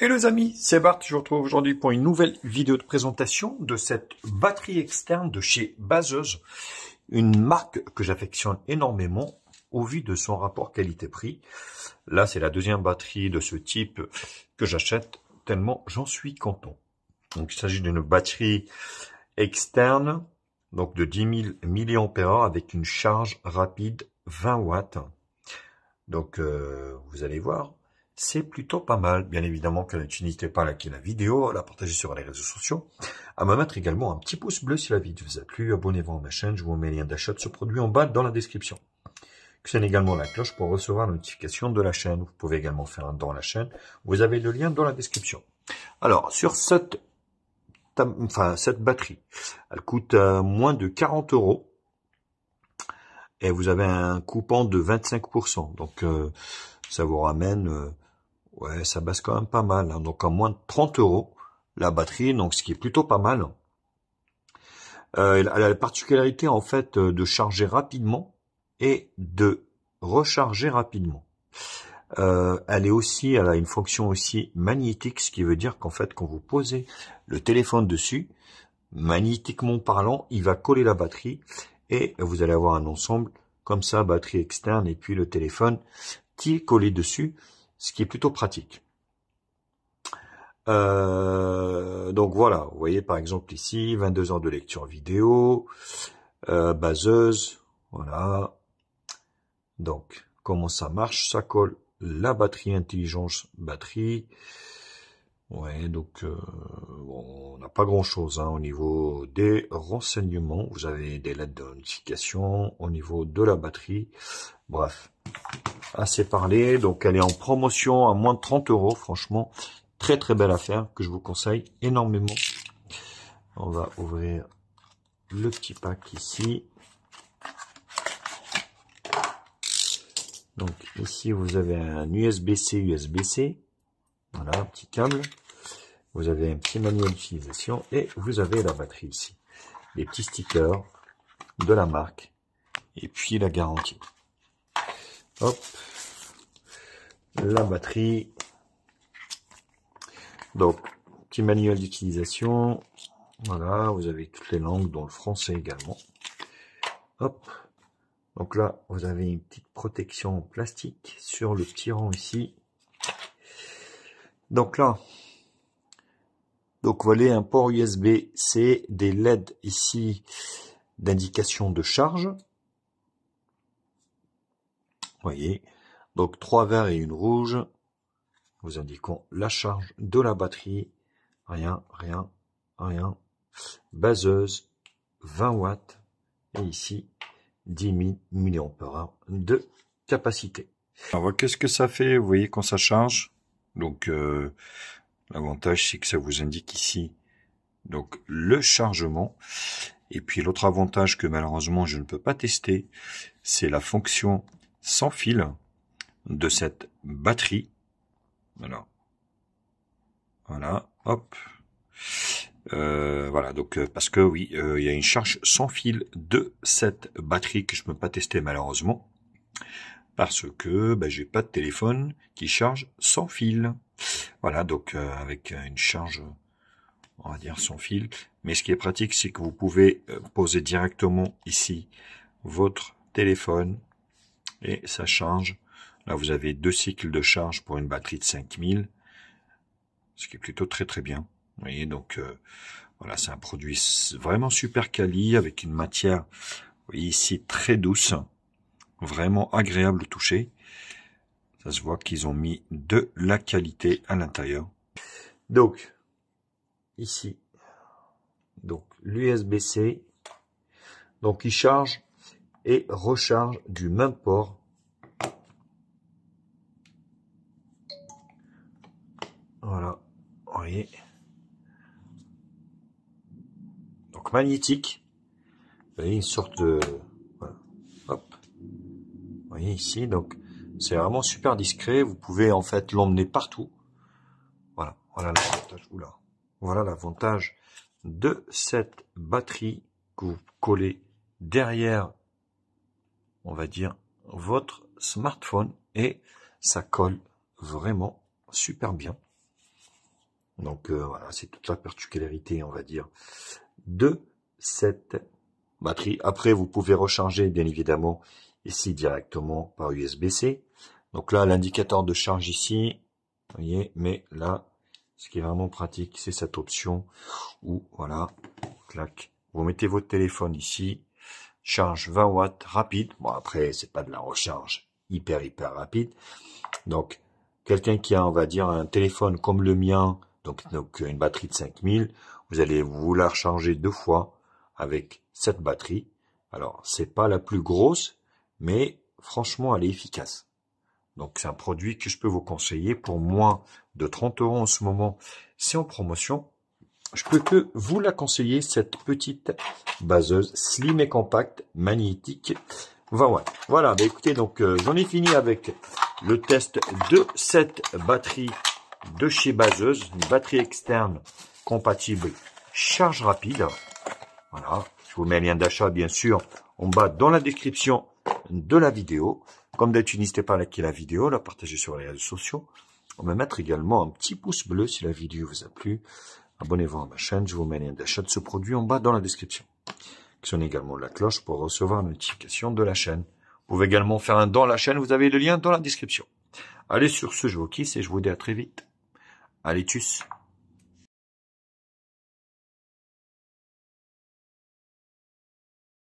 Et les amis, c'est Bart, je vous retrouve aujourd'hui pour une nouvelle vidéo de présentation de cette batterie externe de chez Baseuse, une marque que j'affectionne énormément au vu de son rapport qualité-prix. Là, c'est la deuxième batterie de ce type que j'achète, tellement j'en suis content. Donc, il s'agit d'une batterie externe, donc de 10 000 mAh avec une charge rapide 20 watts. Donc, euh, vous allez voir, c'est plutôt pas mal. Bien évidemment que tu pas à liker la vidéo, à la partager sur les réseaux sociaux, à me mettre également un petit pouce bleu si la vidéo vous a plu, abonnez-vous à ma chaîne, je vous mets les liens d'achat de ce produit en bas dans la description. Cliquez également la cloche pour recevoir la notification de la chaîne. Vous pouvez également faire un don à la chaîne. Vous avez le lien dans la description. Alors, sur cette, enfin, cette batterie, elle coûte euh, moins de 40 euros. Et vous avez un coupant de 25%. Donc, euh, ça vous ramène... Euh, Ouais, ça baisse quand même pas mal, hein. donc à moins de 30 euros la batterie, donc ce qui est plutôt pas mal. Euh, elle a la particularité en fait euh, de charger rapidement et de recharger rapidement. Euh, elle est aussi, elle a une fonction aussi magnétique, ce qui veut dire qu'en fait quand vous posez le téléphone dessus, magnétiquement parlant, il va coller la batterie et vous allez avoir un ensemble comme ça, batterie externe et puis le téléphone qui est collé dessus, ce qui est plutôt pratique. Euh, donc voilà, vous voyez par exemple ici, 22 ans de lecture vidéo, euh, baseuse, voilà. Donc, comment ça marche Ça colle la batterie intelligence batterie. Ouais, donc euh, on n'a pas grand-chose hein, au niveau des renseignements. Vous avez des lettres de notification au niveau de la batterie. Bref, assez parlé. Donc elle est en promotion à moins de 30 euros. Franchement, très très belle affaire que je vous conseille énormément. On va ouvrir le petit pack ici. Donc ici vous avez un USB-C, USB-C. Voilà, un petit câble. Vous avez un petit manuel d'utilisation et vous avez la batterie ici. les petits stickers de la marque et puis la garantie. Hop. La batterie. Donc, petit manuel d'utilisation. Voilà, vous avez toutes les langues, dont le français également. Hop. Donc là, vous avez une petite protection en plastique sur le petit rang ici. Donc là, donc voilà un port USB-C, des LED ici d'indication de charge voyez. Donc trois verts et une rouge. vous indiquons la charge de la batterie. Rien, rien, rien. Baseuse, 20 watts. Et ici, 10 000 mAh de capacité. Alors, qu'est-ce que ça fait Vous voyez quand ça charge Donc, euh, l'avantage, c'est que ça vous indique ici donc le chargement. Et puis l'autre avantage que malheureusement je ne peux pas tester, c'est la fonction sans fil de cette batterie. Voilà. Voilà, hop. Euh, voilà, donc euh, parce que oui, euh, il y a une charge sans fil de cette batterie que je ne peux pas tester malheureusement. Parce que ben, j'ai pas de téléphone qui charge sans fil. Voilà, donc avec une charge, on va dire sans fil. Mais ce qui est pratique, c'est que vous pouvez poser directement ici votre téléphone et ça charge. Là, vous avez deux cycles de charge pour une batterie de 5000, ce qui est plutôt très très bien. Vous voyez, donc euh, voilà, c'est un produit vraiment super quali avec une matière ici très douce, vraiment agréable au toucher. Ça se voit qu'ils ont mis de la qualité à l'intérieur. Donc, ici, donc l'USB-C, donc il charge et recharge du même port voilà voyez donc magnétique vous voyez une sorte de Hop. voyez ici donc c'est vraiment super discret vous pouvez en fait l'emmener partout voilà voilà l'avantage oula voilà l'avantage de cette batterie que vous collez derrière on va dire, votre smartphone et ça colle vraiment super bien. Donc euh, voilà, c'est toute la particularité, on va dire, de cette batterie. Après, vous pouvez recharger, bien évidemment, ici directement par USB-C. Donc là, l'indicateur de charge ici, vous voyez, mais là, ce qui est vraiment pratique, c'est cette option où, voilà, clac, vous mettez votre téléphone ici, charge 20 watts rapide. Bon, après, c'est pas de la recharge hyper, hyper rapide. Donc, quelqu'un qui a, on va dire, un téléphone comme le mien, donc, donc une batterie de 5000, vous allez vouloir charger deux fois avec cette batterie. Alors, c'est pas la plus grosse, mais franchement, elle est efficace. Donc, c'est un produit que je peux vous conseiller pour moins de 30 euros en ce moment. C'est en promotion je peux que vous la conseiller, cette petite baseuse slim et compacte, magnétique. Voilà, bah, écoutez, donc euh, j'en ai fini avec le test de cette batterie de chez Baseuse, une batterie externe compatible charge rapide. Voilà, je vous mets un lien d'achat bien sûr en bas dans la description de la vidéo. Comme d'habitude, n'hésitez pas à liker la vidéo, la partager sur les réseaux sociaux. On va mettre également un petit pouce bleu si la vidéo vous a plu. Abonnez-vous à ma chaîne, je vous mets lien d'achat de ce produit en bas dans la description. Actionnez également la cloche pour recevoir une notification de la chaîne. Vous pouvez également faire un don à la chaîne, vous avez le lien dans la description. Allez sur ce, je vous kiss et je vous dis à très vite. Allez, tchuss